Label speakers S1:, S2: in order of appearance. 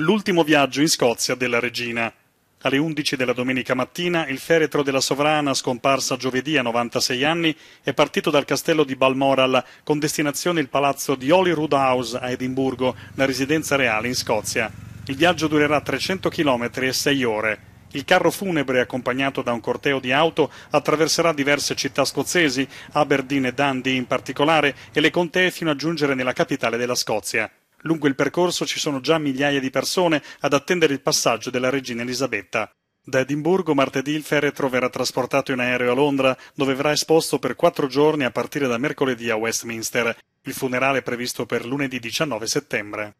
S1: L'ultimo viaggio in Scozia della regina. Alle 11 della domenica mattina il feretro della sovrana, scomparsa giovedì a 96 anni, è partito dal castello di Balmoral con destinazione il palazzo di Holyrood House a Edimburgo, la residenza reale in Scozia. Il viaggio durerà 300 km e 6 ore. Il carro funebre, accompagnato da un corteo di auto, attraverserà diverse città scozzesi, Aberdeen e Dundee in particolare, e le contee fino a giungere nella capitale della Scozia. Lungo il percorso ci sono già migliaia di persone ad attendere il passaggio della regina Elisabetta. Da Edimburgo martedì il feretro verrà trasportato in aereo a Londra, dove verrà esposto per quattro giorni a partire da mercoledì a Westminster. Il funerale è previsto per lunedì 19 settembre.